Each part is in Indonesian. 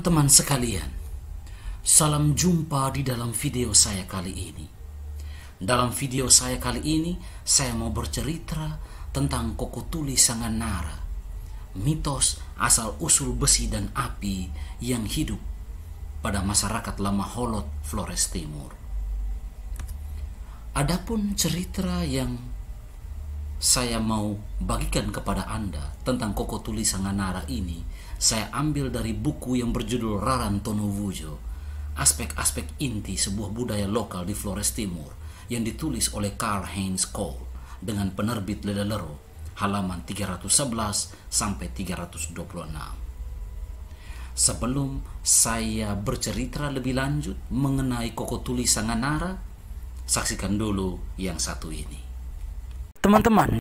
Teman-teman sekalian, salam jumpa di dalam video saya kali ini. Dalam video saya kali ini, saya mau bercerita tentang Kokutuli Sanganara, mitos asal-usul besi dan api yang hidup pada masyarakat lama Holot, Flores Timur. Adapun cerita yang saya mau bagikan kepada Anda tentang Kokotuli Sanganara ini saya ambil dari buku yang berjudul Raran Tonovujo, aspek-aspek inti sebuah budaya lokal di Flores Timur yang ditulis oleh Carl Heinz Kohl dengan penerbit Lelero, halaman 311 sampai 326. Sebelum saya bercerita lebih lanjut mengenai koko Kokotuli Sanganara, saksikan dulu yang satu ini. Teman-teman,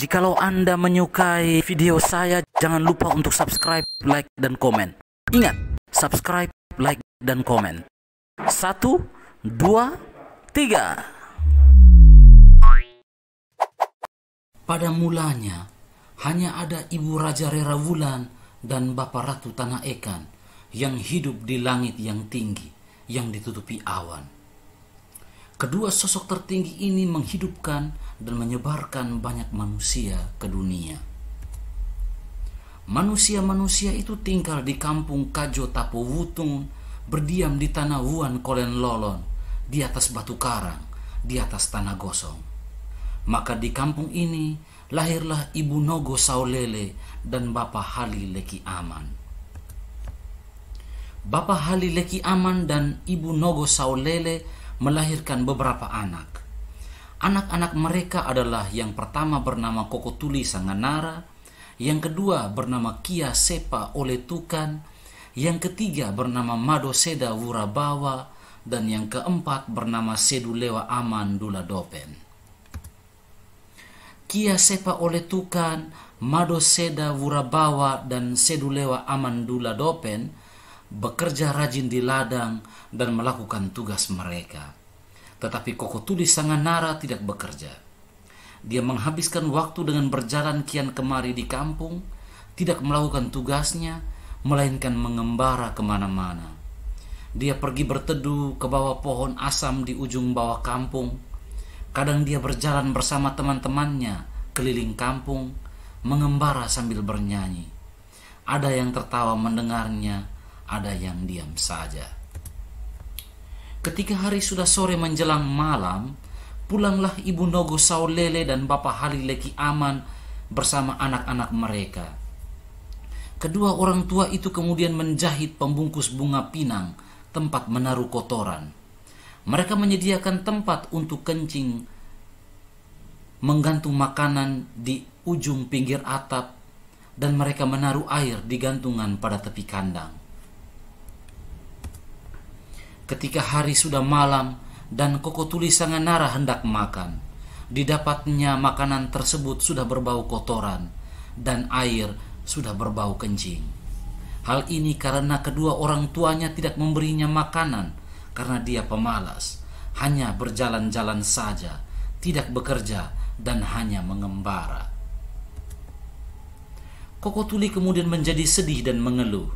jikalau Anda menyukai video saya, jangan lupa untuk subscribe like, dan komen. Ingat, subscribe, like, dan komen. Satu, dua, tiga. Pada mulanya, hanya ada Ibu Raja Rera Wulan dan Bapak Ratu Tanah Ekan yang hidup di langit yang tinggi yang ditutupi awan. Kedua sosok tertinggi ini menghidupkan dan menyebarkan banyak manusia ke dunia. Manusia-manusia itu tinggal di kampung Kajo Tapo Wutung, berdiam di tanah Wuan Kolen Lolon, di atas batu karang, di atas tanah gosong. Maka di kampung ini lahirlah Ibu Nogo Saulele dan Bapak Hali Leki Aman. Bapak Hali Leki Aman dan Ibu Nogo Saulele melahirkan beberapa anak. Anak-anak mereka adalah yang pertama bernama Kokotuli Sanganara, yang kedua bernama Kia Sepa Oleh Tukan, Yang ketiga bernama Mado Madoseda Wurabawa. Dan yang keempat bernama Sedulewa Aman Dula Dopen. Kia Sepa Oleh Oletukan, Madoseda Wurabawa, dan Sedulewa Aman Dula Dopen bekerja rajin di ladang dan melakukan tugas mereka. Tetapi Koko Tulis Sanganara tidak bekerja dia menghabiskan waktu dengan berjalan kian kemari di kampung, tidak melakukan tugasnya, melainkan mengembara kemana-mana. Dia pergi berteduh ke bawah pohon asam di ujung bawah kampung. Kadang dia berjalan bersama teman-temannya keliling kampung, mengembara sambil bernyanyi. Ada yang tertawa mendengarnya, ada yang diam saja. Ketika hari sudah sore menjelang malam, pulanglah Ibu Nogo Saulele dan Bapak Halileki aman bersama anak-anak mereka. Kedua orang tua itu kemudian menjahit pembungkus bunga pinang, tempat menaruh kotoran. Mereka menyediakan tempat untuk kencing, menggantung makanan di ujung pinggir atap, dan mereka menaruh air di gantungan pada tepi kandang. Ketika hari sudah malam, dan koko tuli narah hendak makan. Didapatnya makanan tersebut sudah berbau kotoran dan air sudah berbau kencing. Hal ini karena kedua orang tuanya tidak memberinya makanan karena dia pemalas, hanya berjalan-jalan saja, tidak bekerja dan hanya mengembara. Koko Tuli kemudian menjadi sedih dan mengeluh.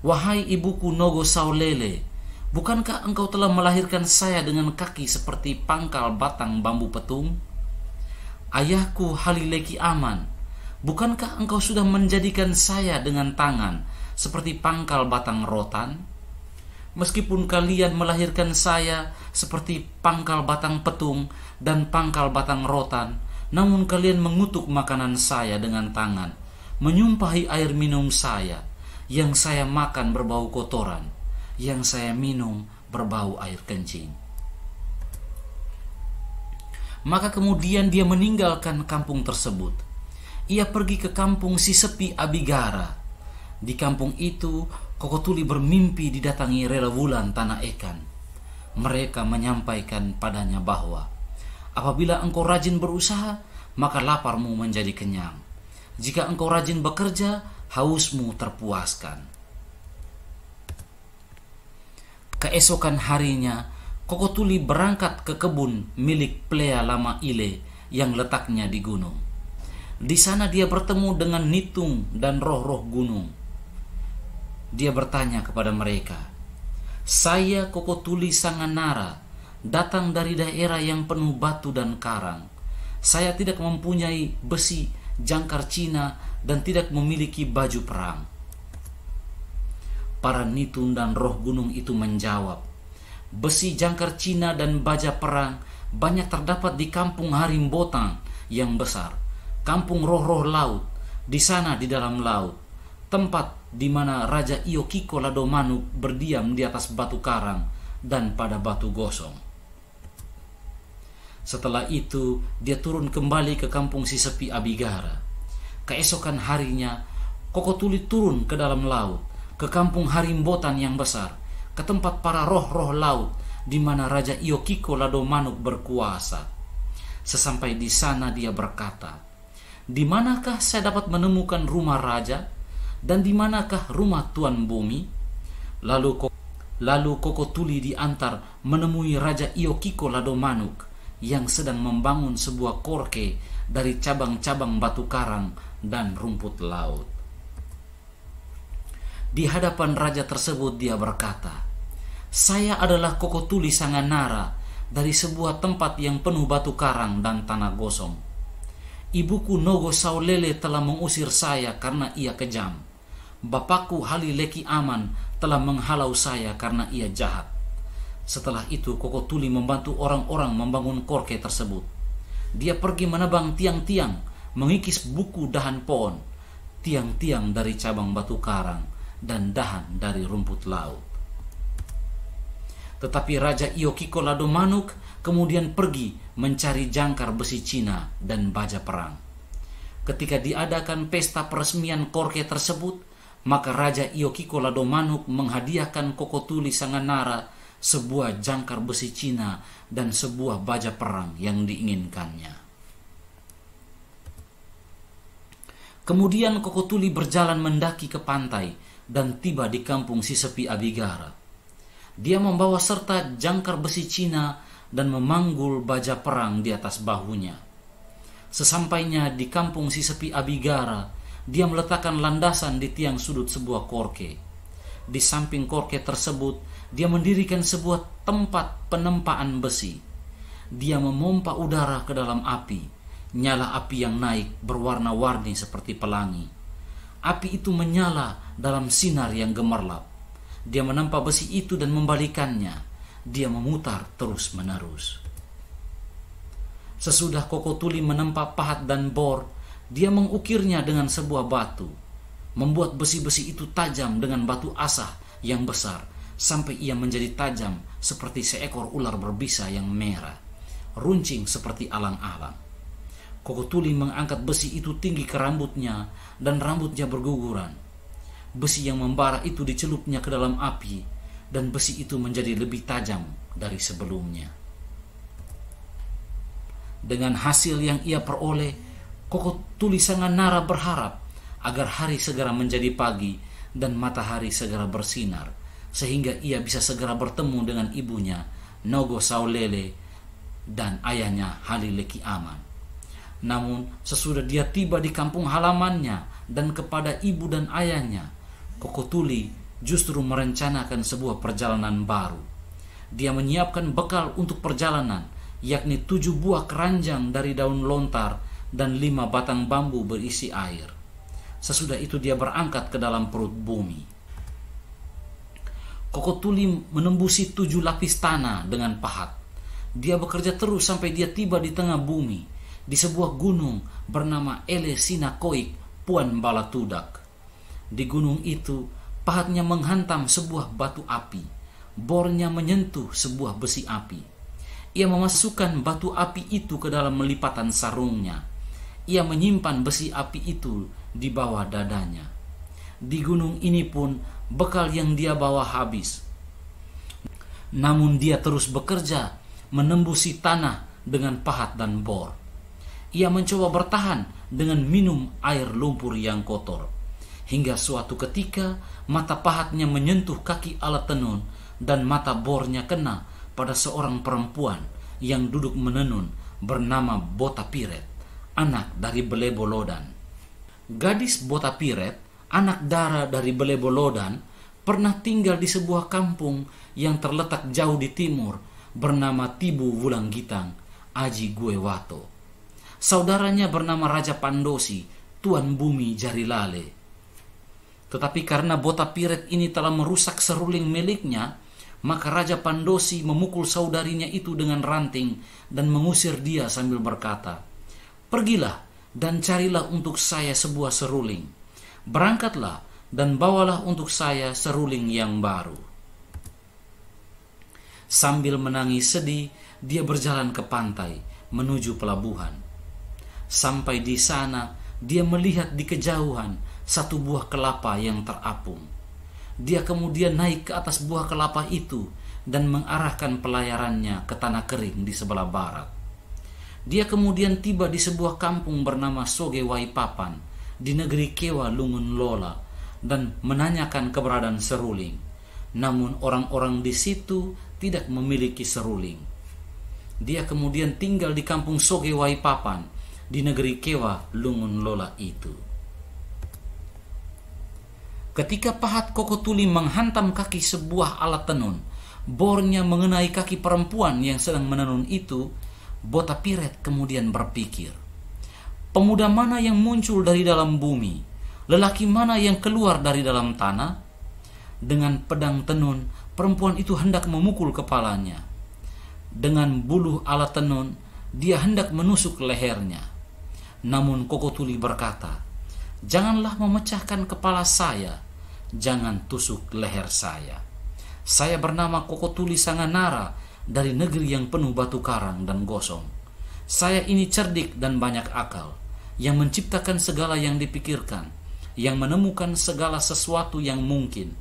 Wahai ibuku Nogo Saulele, Bukankah engkau telah melahirkan saya dengan kaki seperti pangkal batang bambu petung? Ayahku Halileki aman. Bukankah engkau sudah menjadikan saya dengan tangan seperti pangkal batang rotan? Meskipun kalian melahirkan saya seperti pangkal batang petung dan pangkal batang rotan, namun kalian mengutuk makanan saya dengan tangan, menyumpahi air minum saya, yang saya makan berbau kotoran yang saya minum berbau air kencing. Maka kemudian dia meninggalkan kampung tersebut. Ia pergi ke kampung si sepi Abigara. Di kampung itu, Kokotuli bermimpi didatangi Rela Wulan Tanah Ekan. Mereka menyampaikan padanya bahwa apabila engkau rajin berusaha, maka laparmu menjadi kenyang. Jika engkau rajin bekerja, hausmu terpuaskan. Keesokan harinya, Kokotuli berangkat ke kebun milik Plea Lama Ile yang letaknya di gunung. Di sana dia bertemu dengan Nitung dan roh-roh gunung. Dia bertanya kepada mereka, Saya Kokotuli Sanganara, datang dari daerah yang penuh batu dan karang. Saya tidak mempunyai besi, jangkar Cina, dan tidak memiliki baju perang para nitun dan roh gunung itu menjawab, besi jangkar Cina dan baja perang banyak terdapat di kampung Harimbotang yang besar, kampung roh-roh laut, di sana di dalam laut, tempat di mana Raja Iokiko Ladomanu berdiam di atas batu karang dan pada batu gosong. Setelah itu, dia turun kembali ke kampung sisepi Abigara. Keesokan harinya, Kokotuli turun ke dalam laut ke kampung Harimbotan yang besar, ke tempat para roh-roh laut, di mana Raja Iokiko Lado Manuk berkuasa. Sesampai di sana dia berkata, Di manakah saya dapat menemukan rumah raja? Dan di manakah rumah tuan bumi? Lalu kok Lalu Tuli diantar menemui Raja Iokiko Lado Manuk yang sedang membangun sebuah korke dari cabang-cabang batu karang dan rumput laut. Di hadapan raja tersebut dia berkata, "Saya adalah Koko Tuli Sanganara dari sebuah tempat yang penuh batu karang dan tanah gosong. Ibuku Nogo Saulele telah mengusir saya karena ia kejam. Bapakku Halileki Aman telah menghalau saya karena ia jahat." Setelah itu Koko Tuli membantu orang-orang membangun korke tersebut. Dia pergi menebang tiang-tiang, mengikis buku dahan pohon, tiang-tiang dari cabang batu karang, dan dahan dari rumput laut. Tetapi Raja Iokiko Ladomanuk kemudian pergi mencari jangkar besi Cina dan baja perang. Ketika diadakan pesta peresmian Korke tersebut, maka Raja Iokiko Ladomanuk menghadiahkan Kokotuli Sanganara sebuah jangkar besi Cina dan sebuah baja perang yang diinginkannya. Kemudian Kokotuli berjalan mendaki ke pantai dan tiba di kampung si sepi Abigara. Dia membawa serta jangkar besi Cina dan memanggul baja perang di atas bahunya. Sesampainya di kampung si sepi Abigara, dia meletakkan landasan di tiang sudut sebuah korke. Di samping korke tersebut, dia mendirikan sebuah tempat penempaan besi. Dia memompa udara ke dalam api, nyala api yang naik berwarna-warni seperti pelangi. Api itu menyala dalam sinar yang gemerlap. Dia menempa besi itu dan membalikannya. Dia memutar terus-menerus. Sesudah koko tuli menempa pahat dan bor, dia mengukirnya dengan sebuah batu, membuat besi-besi itu tajam dengan batu asah yang besar, sampai ia menjadi tajam seperti seekor ular berbisa yang merah, runcing seperti alang-alang. Kokotuli mengangkat besi itu tinggi ke rambutnya dan rambutnya berguguran. Besi yang membara itu dicelupnya ke dalam api dan besi itu menjadi lebih tajam dari sebelumnya. Dengan hasil yang ia peroleh, Kokotuli nara berharap agar hari segera menjadi pagi dan matahari segera bersinar sehingga ia bisa segera bertemu dengan ibunya Nogo Saulele dan ayahnya Halileki Aman. Namun, sesudah dia tiba di kampung halamannya dan kepada ibu dan ayahnya, Kokotuli justru merencanakan sebuah perjalanan baru. Dia menyiapkan bekal untuk perjalanan, yakni tujuh buah keranjang dari daun lontar dan lima batang bambu berisi air. Sesudah itu dia berangkat ke dalam perut bumi. Kokotuli menembusi tujuh lapis tanah dengan pahat. Dia bekerja terus sampai dia tiba di tengah bumi di sebuah gunung bernama Elesinakoik, Puan Balatudak. Di gunung itu, pahatnya menghantam sebuah batu api. Bornya menyentuh sebuah besi api. Ia memasukkan batu api itu ke dalam melipatan sarungnya. Ia menyimpan besi api itu di bawah dadanya. Di gunung ini pun bekal yang dia bawa habis. Namun dia terus bekerja menembusi tanah dengan pahat dan bor ia mencoba bertahan dengan minum air lumpur yang kotor. Hingga suatu ketika mata pahatnya menyentuh kaki alat tenun dan mata bornya kena pada seorang perempuan yang duduk menenun bernama Bota Piret, anak dari Belebolodan. Gadis Bota Piret, anak dara dari Belebolodan, pernah tinggal di sebuah kampung yang terletak jauh di timur bernama Tibu Wulanggitang, Aji Guewato. Saudaranya bernama Raja Pandosi, Tuan Bumi Jarilale. Tetapi karena bota piret ini telah merusak seruling miliknya, maka Raja Pandosi memukul saudarinya itu dengan ranting dan mengusir dia sambil berkata, Pergilah dan carilah untuk saya sebuah seruling. Berangkatlah dan bawalah untuk saya seruling yang baru. Sambil menangis sedih, dia berjalan ke pantai menuju pelabuhan. Sampai di sana, dia melihat di kejauhan satu buah kelapa yang terapung. Dia kemudian naik ke atas buah kelapa itu dan mengarahkan pelayarannya ke tanah kering di sebelah barat. Dia kemudian tiba di sebuah kampung bernama Sogewai Papan di negeri Kewa Lungun Lola dan menanyakan keberadaan seruling. Namun orang-orang di situ tidak memiliki seruling. Dia kemudian tinggal di kampung Sogewai Papan di negeri Kewa Lungun Lola itu. Ketika pahat Kokotuli menghantam kaki sebuah alat tenun, bornya mengenai kaki perempuan yang sedang menenun itu, Bota Piret kemudian berpikir, pemuda mana yang muncul dari dalam bumi, lelaki mana yang keluar dari dalam tanah? Dengan pedang tenun, perempuan itu hendak memukul kepalanya. Dengan buluh alat tenun, dia hendak menusuk lehernya. Namun Kokotuli berkata, Janganlah memecahkan kepala saya, jangan tusuk leher saya. Saya bernama Kokotuli Sanganara dari negeri yang penuh batu karang dan gosong. Saya ini cerdik dan banyak akal, yang menciptakan segala yang dipikirkan, yang menemukan segala sesuatu yang mungkin.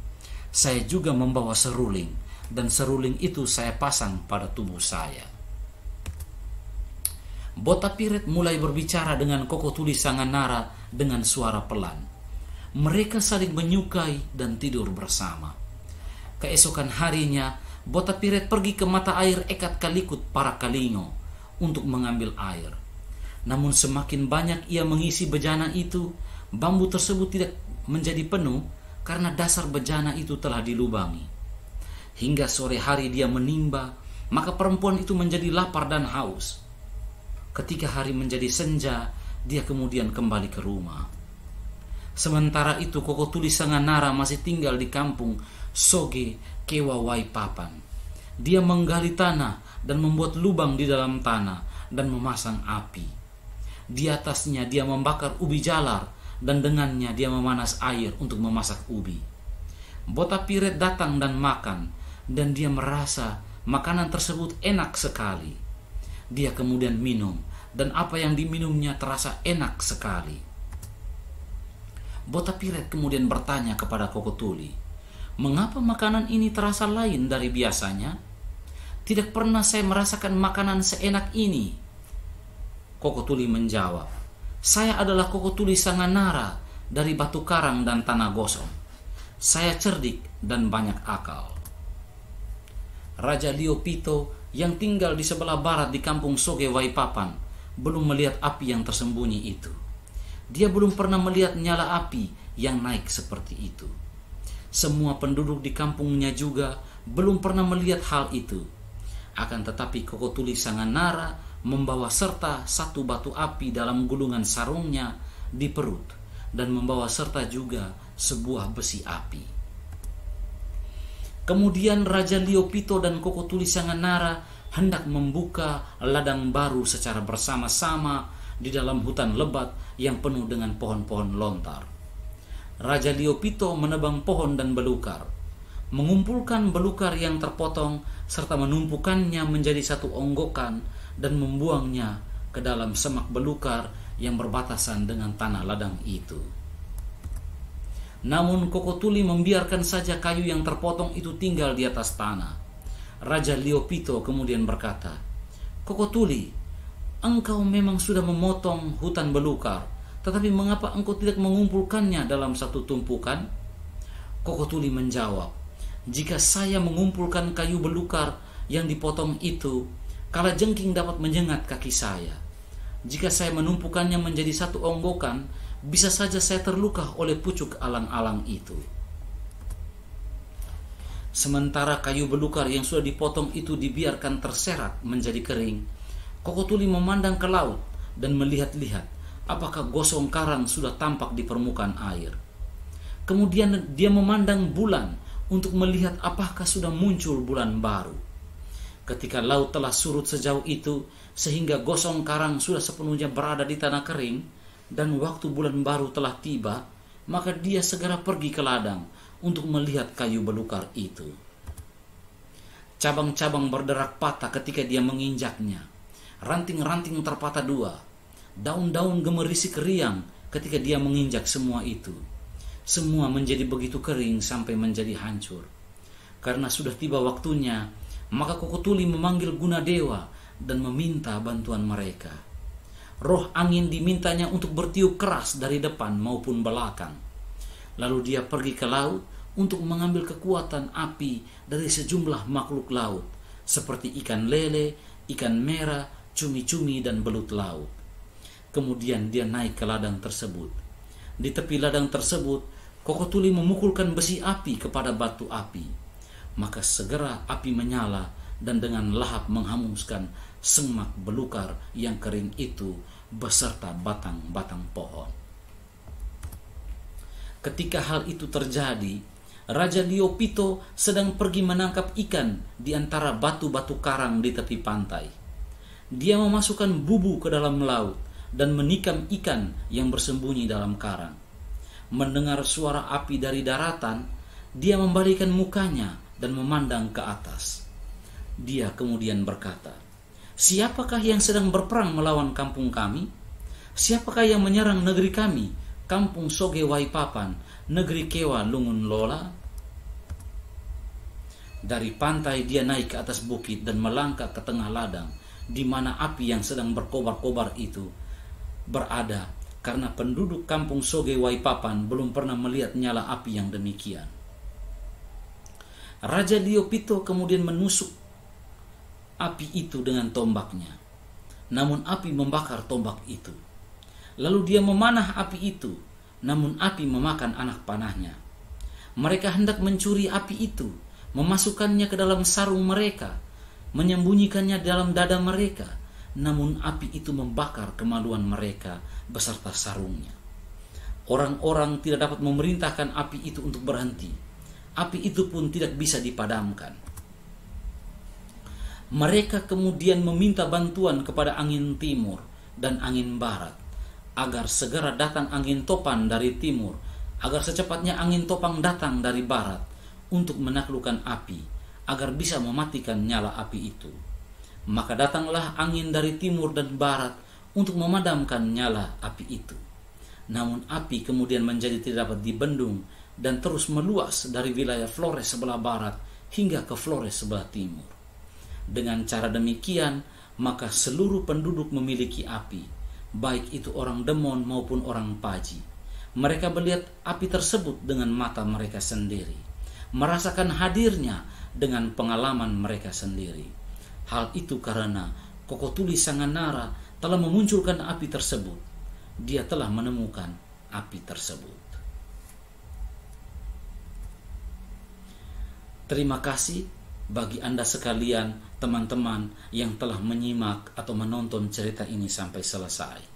Saya juga membawa seruling, dan seruling itu saya pasang pada tubuh saya. Bota Piret mulai berbicara dengan Koko Tuli Sanganara dengan suara pelan. Mereka saling menyukai dan tidur bersama. Keesokan harinya, bota Piret pergi ke mata air Ekat Kalikut para Kalino untuk mengambil air. Namun semakin banyak ia mengisi bejana itu, bambu tersebut tidak menjadi penuh karena dasar bejana itu telah dilubangi. Hingga sore hari dia menimba, maka perempuan itu menjadi lapar dan haus Ketika hari menjadi senja, dia kemudian kembali ke rumah. Sementara itu Koko Tuli Sanganara masih tinggal di kampung Soge Kewawai Papan. Dia menggali tanah dan membuat lubang di dalam tanah dan memasang api. Di atasnya dia membakar ubi jalar dan dengannya dia memanas air untuk memasak ubi. Bota Piret datang dan makan dan dia merasa makanan tersebut enak sekali dia kemudian minum dan apa yang diminumnya terasa enak sekali. Bota Piret kemudian bertanya kepada Kokotuli, "Mengapa makanan ini terasa lain dari biasanya? Tidak pernah saya merasakan makanan seenak ini." Kokotuli menjawab, "Saya adalah Kokotuli Sanganara dari batu karang dan tanah gosong. Saya cerdik dan banyak akal." Raja Liopito yang tinggal di sebelah barat di kampung Soge Waipapan belum melihat api yang tersembunyi itu. Dia belum pernah melihat nyala api yang naik seperti itu. Semua penduduk di kampungnya juga belum pernah melihat hal itu. Akan tetapi Koko Sangan Nara membawa serta satu batu api dalam gulungan sarungnya di perut dan membawa serta juga sebuah besi api. Kemudian Raja Liopito dan Koko Sanganara hendak membuka ladang baru secara bersama-sama di dalam hutan lebat yang penuh dengan pohon-pohon lontar. Raja Liopito menebang pohon dan belukar, mengumpulkan belukar yang terpotong serta menumpukannya menjadi satu onggokan dan membuangnya ke dalam semak belukar yang berbatasan dengan tanah ladang itu. Namun Kokotuli membiarkan saja kayu yang terpotong itu tinggal di atas tanah. Raja Leopito kemudian berkata, Kokotuli, engkau memang sudah memotong hutan belukar, tetapi mengapa engkau tidak mengumpulkannya dalam satu tumpukan? Kokotuli menjawab, jika saya mengumpulkan kayu belukar yang dipotong itu, kala jengking dapat menyengat kaki saya. Jika saya menumpukannya menjadi satu onggokan, bisa saja saya terluka oleh pucuk alang-alang itu. Sementara kayu belukar yang sudah dipotong itu dibiarkan terserak menjadi kering, Kokotuli memandang ke laut dan melihat-lihat apakah gosong karang sudah tampak di permukaan air. Kemudian dia memandang bulan untuk melihat apakah sudah muncul bulan baru. Ketika laut telah surut sejauh itu, sehingga gosong karang sudah sepenuhnya berada di tanah kering, dan waktu bulan baru telah tiba, maka dia segera pergi ke ladang untuk melihat kayu belukar itu. Cabang-cabang berderak patah ketika dia menginjaknya. Ranting-ranting terpatah dua. Daun-daun gemerisik riang ketika dia menginjak semua itu. Semua menjadi begitu kering sampai menjadi hancur. Karena sudah tiba waktunya, maka Kokotuli memanggil guna dewa dan meminta bantuan mereka roh angin dimintanya untuk bertiup keras dari depan maupun belakang. Lalu dia pergi ke laut untuk mengambil kekuatan api dari sejumlah makhluk laut, seperti ikan lele, ikan merah, cumi-cumi, dan belut laut. Kemudian dia naik ke ladang tersebut. Di tepi ladang tersebut, Kokotuli memukulkan besi api kepada batu api. Maka segera api menyala dan dengan lahap menghamuskan semak belukar yang kering itu beserta batang-batang pohon. Ketika hal itu terjadi, Raja Liopito sedang pergi menangkap ikan di antara batu-batu karang di tepi pantai. Dia memasukkan bubu ke dalam laut dan menikam ikan yang bersembunyi dalam karang. Mendengar suara api dari daratan, dia membalikan mukanya dan memandang ke atas. Dia kemudian berkata, Siapakah yang sedang berperang melawan kampung kami? Siapakah yang menyerang negeri kami? Kampung Soge Waipapan, negeri Kewa Lungun Lola? Dari pantai dia naik ke atas bukit dan melangkah ke tengah ladang, di mana api yang sedang berkobar-kobar itu berada karena penduduk kampung Soge Waipapan belum pernah melihat nyala api yang demikian. Raja Liopito kemudian menusuk api itu dengan tombaknya. Namun api membakar tombak itu. Lalu dia memanah api itu, namun api memakan anak panahnya. Mereka hendak mencuri api itu, memasukkannya ke dalam sarung mereka, menyembunyikannya dalam dada mereka, namun api itu membakar kemaluan mereka beserta sarungnya. Orang-orang tidak dapat memerintahkan api itu untuk berhenti. Api itu pun tidak bisa dipadamkan. Mereka kemudian meminta bantuan kepada angin timur dan angin barat agar segera datang angin topan dari timur, agar secepatnya angin topang datang dari barat untuk menaklukkan api, agar bisa mematikan nyala api itu. Maka datanglah angin dari timur dan barat untuk memadamkan nyala api itu. Namun api kemudian menjadi tidak dapat dibendung dan terus meluas dari wilayah Flores sebelah barat hingga ke Flores sebelah timur. Dengan cara demikian, maka seluruh penduduk memiliki api, baik itu orang demon maupun orang paji. Mereka melihat api tersebut dengan mata mereka sendiri, merasakan hadirnya dengan pengalaman mereka sendiri. Hal itu karena Koko Kokotuli Sanganara telah memunculkan api tersebut. Dia telah menemukan api tersebut. Terima kasih bagi Anda sekalian, teman-teman yang telah menyimak atau menonton cerita ini sampai selesai.